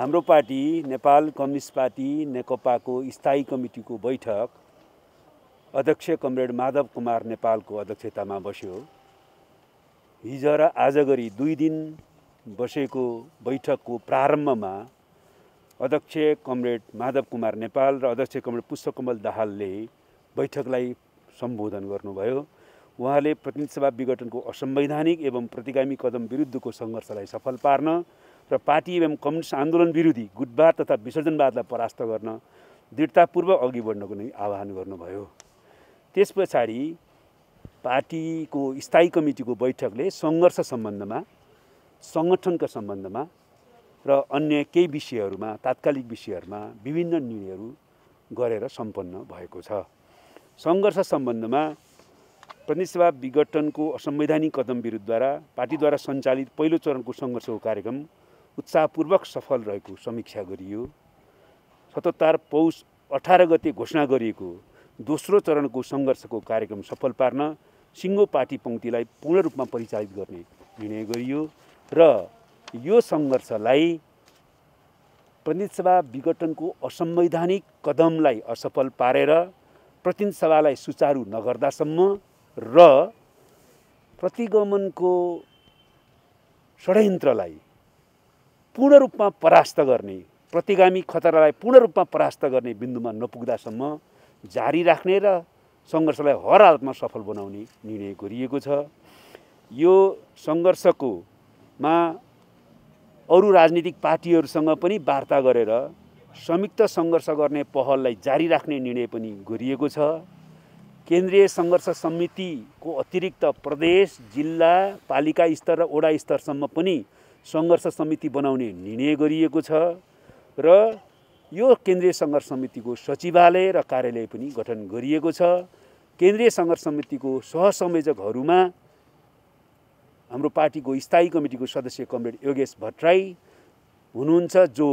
हाम्रो party Nepal communist party नेकपाको स्थायी कमिटीको बैठक अध्यक्ष कमरेड माधव कुमार नेपालको अध्यक्षतामा बस्यो हिजो र आज गरी दुई दिन बसेको बैठकको प्रारम्भमा अध्यक्ष कमरेड माधव कुमार नेपाल र अध्यक्ष कमरेड पुष्पकमल दाहालले बैठकलाई सम्बोधन गर्नुभयो उहाँले प्रतिनिधि सभा विघटनको असंवैधानिक एवं प्रतिगामी कदम विरुद्धको सङ्घर्षलाई सफल पार्न र पार्टी एवं कम्युनिस्ट आन्दोलन विरोधी गुटबार तथा विसर्जनवादलाई परास्त गर्न दृढतापूर्वक अघि बढ्नको नै आह्वान गर्नुभयो त्यस पछाडि पार्टीको स्थायी कमिटीको बैठकले सङ्घर्ष सम्बन्धमा सङ्गठनका सम्बन्धमा र अन्य केही विषयहरूमा तात्कालिक विषयहरूमा विभिन्न निर्णयहरू गरेर सम्पन्न भएको छ सङ्घर्ष सम्बन्धमा प्रतिसभा विघटनको असंवैधानिक कदम विरुद्धद्वारा पार्टीद्वारा सञ्चालित पहिलो चरणको सङ्घर्षको कार्यक्रम उत्साहपूर्वक सफल रहेको समीक्षा गरियो सतहत्तर पौष अठार गते घोषणा गरिएको दोस्रो चरणको सङ्घर्षको कार्यक्रम सफल पार्न सिङ्गो पार्टी पङ्क्तिलाई पूर्ण रूपमा परिचालित गर्ने निर्णय गरियो र यो सङ्घर्षलाई प्रतिनिधि सभा विघटनको असंवैधानिक कदमलाई असफल पारेर प्रतिनिधि सभालाई सुचारू नगर्दासम्म र प्रतिगमनको षड्यन्त्रलाई पूर्ण रूपमा परास्त गर्ने प्रतिगामी खतरालाई पूर्ण रूपमा परास्त गर्ने बिन्दुमा नपुग्दासम्म जारी राख्ने र सङ्घर्षलाई हर हालतमा सफल बनाउने निर्णय गरिएको छ यो सङ्घर्षकोमा अरू राजनीतिक पार्टीहरूसँग पनि वार्ता गरेर संयुक्त सङ्घर्ष गर्ने पहललाई जारी राख्ने निर्णय पनि गरिएको छ केन्द्रीय सङ्घर्ष समितिको अतिरिक्त प्रदेश जिल्ला पालिका स्तर र वडा स्तरसम्म पनि सङ्घर्ष समिति बनाउने निर्णय गरिएको छ र यो केन्द्रीय सङ्घर्ष समितिको सचिवालय र कार्यालय पनि गठन गरिएको छ केन्द्रीय सङ्घर्ष समितिको सहसंयोजकहरूमा हाम्रो पार्टीको स्थायी कमिटीको सदस्य कमरेड योगेश भट्टराई हुनुहुन्छ जो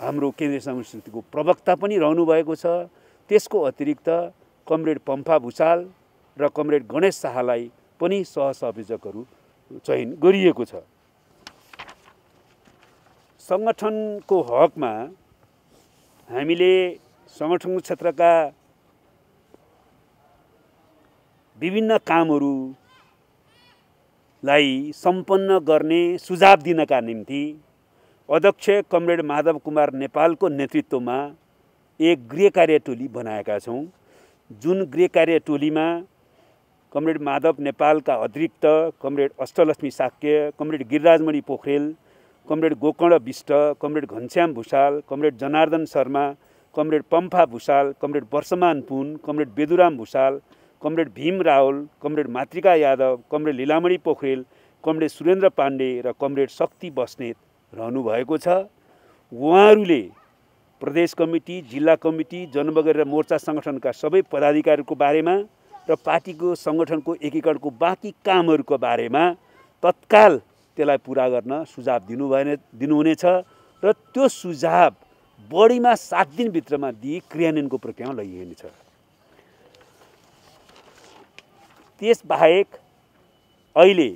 हाम्रो केन्द्रीय सङ्घर्ष समितिको प्रवक्ता पनि रहनुभएको छ त्यसको अतिरिक्त कमरेड पम्फा भुसाल र कमरेड गणेश शाहलाई पनि सहसंयोजकहरू चयन गरिएको छ सङ्गठनको हकमा हामीले सङ्गठन क्षेत्रका विभिन्न कामहरूलाई सम्पन्न गर्ने सुझाव दिनका निम्ति अध्यक्ष कमरेड माधव कुमार नेपालको नेतृत्वमा एक गृह कार्य टोली बनाएका छौँ जुन गृह कार्य टोलीमा कमरेड माधव नेपालका अतिरिक्त comrade Ashtalaxmi Shakya comrade Girirajmani Pokharel comrade Gokarna Bista comrade Ghanashyam Bhusal comrade Janardan Sharma comrade Pampha Bhusal comrade Barshaman Pun comrade Beduram Bhusal comrade Bhim Rawal comrade Matrika Yadav comrade Lilamani Pokharel comrade Surendra Pandey र कमरेड शक्ति बस्नेत रहनु भएको छ उहाँहरूले प्रदेश कमिटी जिल्ला कमिटी जनमगर र मोर्चा सङ्गठनका सबै पदाधिकारीहरूको बारेमा र पार्टीको सङ्गठनको एकीकरणको बाँकी कामहरूको बारेमा तत्काल त्यसलाई पुरा गर्न सुझाव दिनु भएन दिनुहुनेछ र त्यो सुझाव बढीमा सात दिनभित्रमा दिई क्रियान्वयनको प्रक्रियामा लगिनेछ त्यसबाहेक अहिले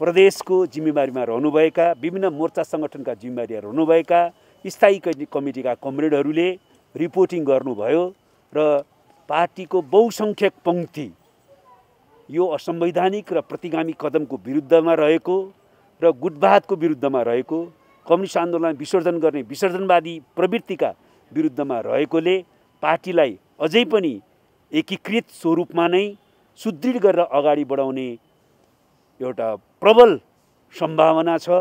प्रदेशको जिम्मेवारीमा रहनुभएका विभिन्न मोर्चा सङ्गठनका जिम्मेवारीमा रहनुभएका स्थायी कमिटीका कमरेडहरूले रिपोर्टिङ गर्नुभयो र पार्टीको बहुसङ्ख्यक पङ्क्ति यो असंवैधानिक र प्रतिगामी कदमको विरुद्धमा रहेको र गुटवादको विरुद्धमा रहेको कम्युनिस्ट आन्दोलन विसर्जन गर्ने विसर्जनवादी प्रवृत्तिका विरुद्धमा रहेकोले पार्टीलाई अझै पनि एकीकृत स्वरूपमा नै सुदृढ गरेर अगाडि बढाउने एउटा प्रबल सम्भावना छ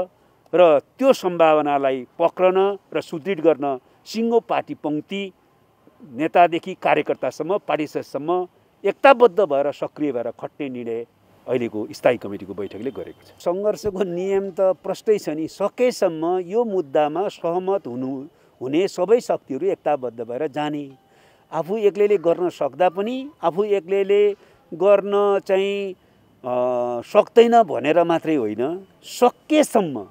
र त्यो सम्भावनालाई पक्रन र सुदृढ गर्न सिङ्गो पार्टी पङ्क्ति नेतादेखि कार्यकर्तासम्म पार्टी एकताबद्ध भएर सक्रिय भएर खट्ने निर्णय अहिलेको स्थायी कमिटीको बैठकले गरेको छ सङ्घर्षको नियम त प्रष्टै छ नि सकेसम्म यो मुद्दामा सहमत हुनु हुने सबै शक्तिहरू एकताबद्ध भएर जाने आफू एक्लैले गर्न सक्दा पनि आफू एक्लैले गर्न चाहिँ सक्दैन भनेर मात्रै होइन सकेसम्म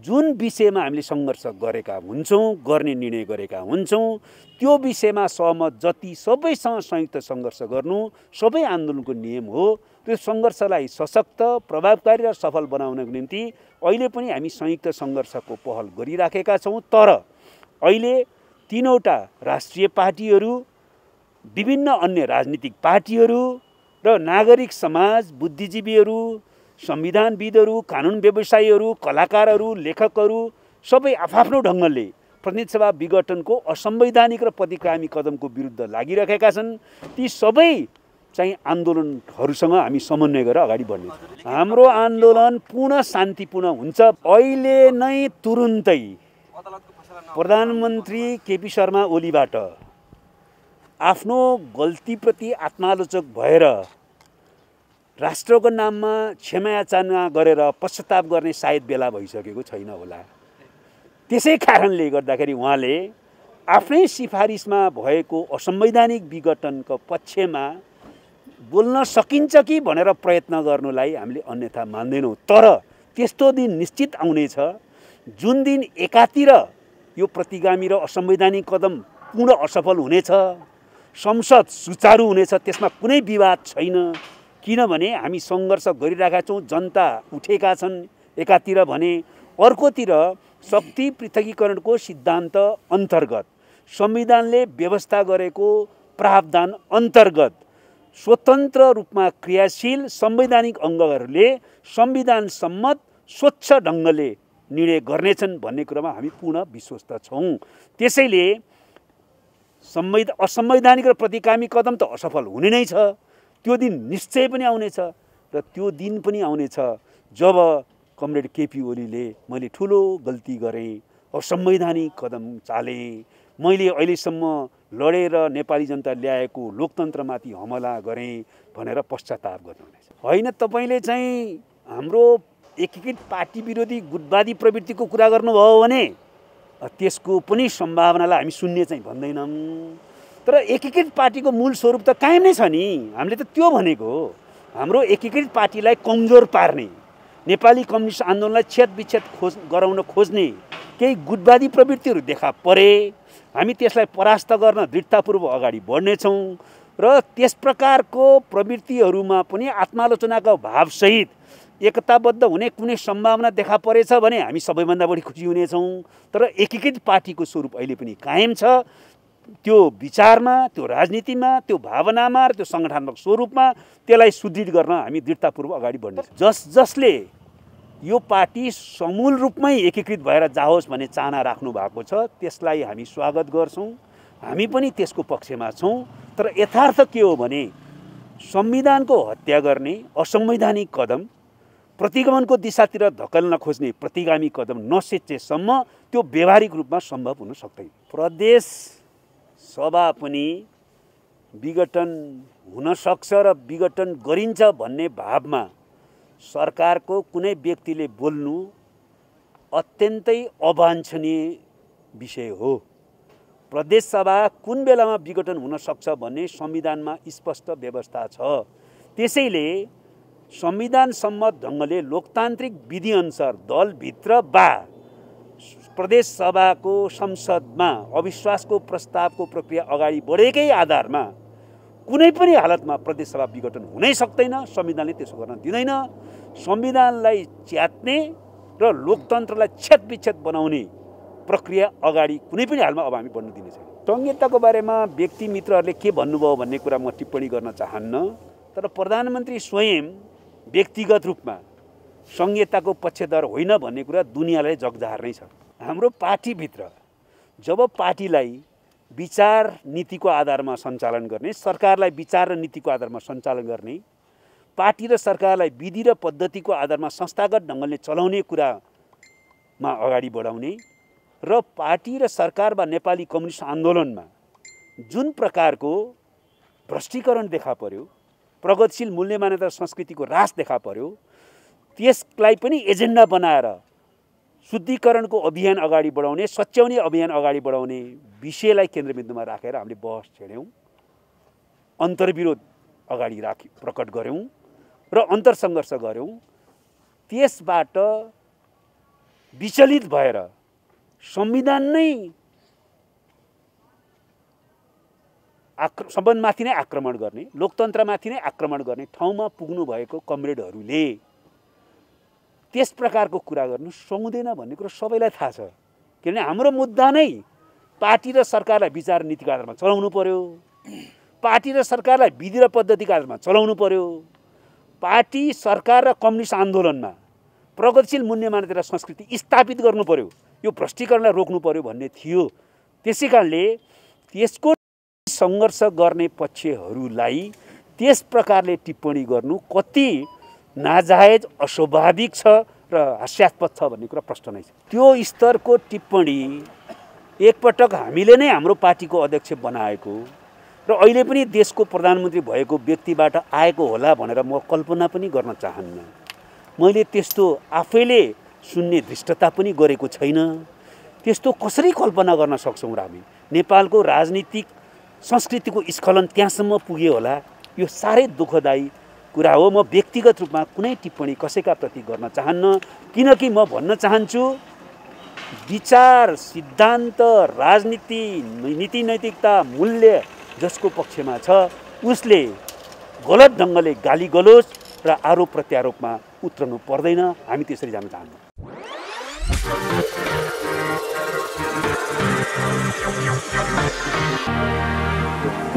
जुन विषयमा हामीले सङ्घर्ष गरेका हुन्छौँ गर्ने निर्णय गरेका हुन्छौँ त्यो विषयमा सहमत जति सबैसँग संयुक्त सङ्घर्ष गर्नु सबै आन्दोलनको नियम हो त्यो सङ्घर्षलाई सशक्त प्रभावकारी र सफल बनाउनको निम्ति अहिले पनि हामी संयुक्त सङ्घर्षको पहल गरिराखेका छौँ तर अहिले तिनवटा राष्ट्रिय पार्टीहरू विभिन्न अन्य राजनीतिक पार्टीहरू र नागरिक समाज बुद्धिजीवीहरू संविधानविदहरू कानुन व्यवसायीहरू कलाकारहरू लेखकहरू सबै आफआफ्नो ढङ्गले प्रतिनिधि सभा विघटनको असंवैधानिक र प्रतिक्रामी कदमको विरुद्ध लागिरहेका छन् ती सबै चाहिँ आन्दोलनहरूसँग हामी समन्वय गरेर अगाडि बढ्ने हाम्रो आन्दोलन पुनः शान्तिपूर्ण हुन्छ अहिले नै तुरुन्तै प्रधानमन्त्री केपी शर्मा ओलीबाट आफ्नो गल्तीप्रति आत्मालोचक भएर राष्ट्रको नाममा क्षमायाचना गरेर पश्चाताप गर्ने सायद बेला भइसकेको छैन होला त्यसै कारणले गर्दाखेरि उहाँले आफ्नै सिफारिसमा भएको असंवैधानिक विघटनको पक्षमा बोल्न सकिन्छ कि भनेर प्रयत्न गर्नुलाई हामीले अन्यथा मान्दैनौँ तर त्यस्तो दिन निश्चित आउनेछ जुन दिन एकातिर यो प्रतिगामी र असंवैधानिक कदम पूर्ण असफल हुनेछ संसद सुचारू हुनेछ त्यसमा कुनै विवाद छैन किनभने हामी सङ्घर्ष गरिरहेका छौँ जनता उठेका छन् एकातिर भने अर्कोतिर शक्ति पृथकीकरणको सिद्धान्त अन्तर्गत संविधानले व्यवस्था गरेको प्रावधान अन्तर्गत स्वतन्त्र रूपमा क्रियाशील संवैधानिक अङ्गहरूले संविधान सम्मत स्वच्छ ढङ्गले निर्णय गर्नेछन् भन्ने कुरामा हामी पूर्ण विश्वस्त छौँ त्यसैले संवैध असंवैधानिक र प्रतिकामी कदम त असफल हुने नै छ त्यो दिन निश्चय पनि आउनेछ र त्यो दिन पनि आउनेछ जब कमरेड केपी ओलीले मैले ठुलो गल्ती गरेँ असंवैधानिक कदम चालेँ मैले अहिलेसम्म लडेर नेपाली जनता ल्याएको लोकतन्त्रमाथि हमला गरेँ भनेर पश्चाताप गर्नुहुनेछ होइन तपाईँले चाहिँ हाम्रो एकीकृत पार्टी विरोधी गुटवादी प्रवृत्तिको कुरा गर्नुभयो भने त्यसको पनि सम्भावनालाई हामी सुन्ने चाहिँ भन्दैनौँ तर एकीकृत पार्टीको मूल स्वरूप त कायम नै छ नि हामीले त त्यो भनेको हाम्रो एकीकृत पार्टीलाई कमजोर पार्ने नेपाली कम्युनिस्ट आन्दोलनलाई छेदविच्छेद खोज गराउन खोज्ने केही गुटवादी प्रवृत्तिहरू देखा परे हामी त्यसलाई परास्त गर्न दृढतापूर्वक अगाडि बढ्नेछौँ र त्यस प्रकारको प्रवृत्तिहरूमा पनि आत्मालोचनाको भावसहित एकताबद्ध हुने कुनै सम्भावना देखा परेछ भने हामी सबैभन्दा बढी खुसी हुनेछौँ तर एकीकृत पार्टीको स्वरूप अहिले पनि कायम छ त्यो विचारमा त्यो राजनीतिमा त्यो भावनामा र त्यो सङ्गठनात्मक स्वरूपमा त्यसलाई सुदृढ गर्न हामी दृढतापूर्वक अगाडि बढ्ने जस जसले यो पार्टी समूल रूपमै एकीकृत भएर जाओस् भन्ने चाहना राख्नु भएको छ त्यसलाई हामी स्वागत गर्छौँ हामी पनि त्यसको पक्षमा छौँ तर यथार्थ के हो भने संविधानको हत्या गर्ने असंवैधानिक कदम प्रतिगमनको दिशातिर धकल्न खोज्ने प्रतिगामी कदम नसेचेसम्म त्यो व्यवहारिक रूपमा सम्भव हुन सक्दैन प्रदेश सभा पनि विघटन हुनसक्छ र विघटन गरिन्छ भन्ने भावमा सरकारको कुनै व्यक्तिले बोल्नु अत्यन्तै अवाञ्छनीय विषय हो सभा कुन बेलामा विघटन हुनसक्छ भन्ने संविधानमा स्पष्ट व्यवस्था छ त्यसैले सम्मत ढङ्गले लोकतान्त्रिक विधिअनुसार दलभित्र बा प्रदेश सभाको संसदमा अविश्वासको प्रस्तावको प्रक्रिया अगाडि बढेकै आधारमा कुनै पनि हालतमा प्रदेशसभा विघटन हुनै सक्दैन संविधानले त्यसो गर्न दिँदैन संविधानलाई च्यात्ने र लोकतन्त्रलाई विच्छेद बनाउने प्रक्रिया अगाडि कुनै पनि हालमा अब हामी बढ्नु दिने छैन संहिताको बारेमा व्यक्ति मित्रहरूले के भन्नुभयो भन्ने कुरा म टिप्पणी गर्न चाहन्न तर प्रधानमन्त्री स्वयं व्यक्तिगत रूपमा संहिताको पक्षधर होइन भन्ने कुरा दुनियाँलाई जगजाहार नै छ हाम्रो पार्टीभित्र जब पार्टीलाई विचार नीतिको आधारमा सञ्चालन गर्ने सरकारलाई विचार र नीतिको आधारमा सञ्चालन गर्ने पार्टी र सरकारलाई विधि र पद्धतिको आधारमा संस्थागत ढङ्गले चलाउने कुरामा अगाडि बढाउने र पार्टी र सरकार वा नेपाली कम्युनिस्ट आन्दोलनमा जुन प्रकारको भ्रष्टीकरण देखा पर्यो प्रगतिशील मूल्य मान्यता संस्कृतिको रास देखा पर्यो त्यसलाई पनि एजेन्डा बनाएर शुद्धिकरणको अभियान अगाडि बढाउने सच्याउने अभियान अगाडि बढाउने विषयलाई केन्द्रबिन्दुमा राखेर हामीले बहस छेड्यौँ अन्तर्विरोध अगाडि राख्यौँ प्रकट गऱ्यौँ र अन्तरसङ्घर्ष गऱ्यौँ त्यसबाट विचलित भएर संविधान नै आक्र सम्बन्धमाथि नै आक्रमण गर्ने लोकतन्त्रमाथि नै आक्रमण गर्ने ठाउँमा पुग्नुभएको कमरेडहरूले त्यस प्रकारको कुरा गर्नु सुहाउँदैन भन्ने कुरो सबैलाई थाहा छ किनभने हाम्रो मुद्दा नै पार्टी र सरकारलाई विचार नीतिको आधारमा चलाउनु पर्यो पार्टी र सरकारलाई विधि र पद्धतिको आधारमा चलाउनु पर्यो पार्टी सरकार र कम्युनिस्ट आन्दोलनमा प्रगतिशील मूल्य मान्यता र संस्कृति स्थापित गर्नु पर्यो यो भ्रष्टीकरणलाई रोक्नु पर्यो भन्ने थियो त्यसै कारणले त्यसको सङ्घर्ष गर्ने पक्षहरूलाई त्यस प्रकारले टिप्पणी गर्नु कति नाजायज अस्वाभाविक छ र हास्यास्पद छ भन्ने कुरा प्रश्न नै छ त्यो स्तरको टिप्पणी एकपटक हामीले नै हाम्रो पार्टीको अध्यक्ष बनाएको र अहिले पनि देशको प्रधानमन्त्री भएको व्यक्तिबाट आएको होला भनेर म कल्पना पनि गर्न चाहन्न मैले त्यस्तो आफैले सुन्ने धृष्टता पनि गरेको छैन त्यस्तो कसरी कल्पना गर्न सक्छौँ र हामी नेपालको राजनीतिक संस्कृतिको स्खलन त्यहाँसम्म पुग्यो होला यो साह्रै दुःखदायी कुरा हो म व्यक्तिगत रूपमा कुनै टिप्पणी कसैका प्रति गर्न चाहन्न किनकि म भन्न चाहन्छु विचार सिद्धान्त राजनीति नीति नैतिकता मूल्य जसको पक्षमा छ उसले गलत ढङ्गले गाली गलोस् र आरोप प्रत्यारोपमा उत्रनु पर्दैन हामी त्यसरी जान चाहन्छौँ